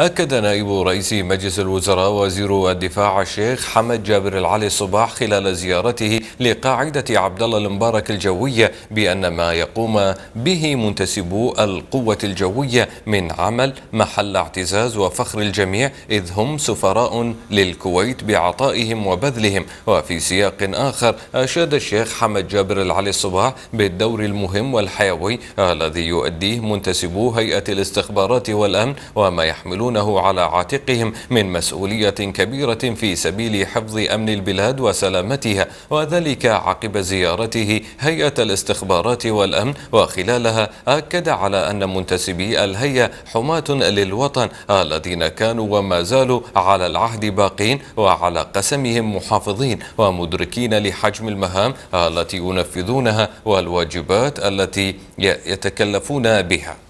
أكد نائب رئيس مجلس الوزراء وزير الدفاع الشيخ حمد جابر العلي صباح خلال زيارته لقاعدة عبد الله المبارك الجوية بأن ما يقوم به منتسبو القوة الجوية من عمل محل اعتزاز وفخر الجميع إذ هم سفراء للكويت بعطائهم وبذلهم وفي سياق آخر أشاد الشيخ حمد جابر العلي صباح بالدور المهم والحيوي الذي يؤديه منتسبو هيئة الاستخبارات والأمن وما يحملون يحملونه على عاتقهم من مسؤولية كبيرة في سبيل حفظ أمن البلاد وسلامتها وذلك عقب زيارته هيئة الاستخبارات والأمن وخلالها أكد على أن منتسبي الهيئة حماة للوطن الذين كانوا وما زالوا على العهد باقين وعلى قسمهم محافظين ومدركين لحجم المهام التي ينفذونها والواجبات التي يتكلفون بها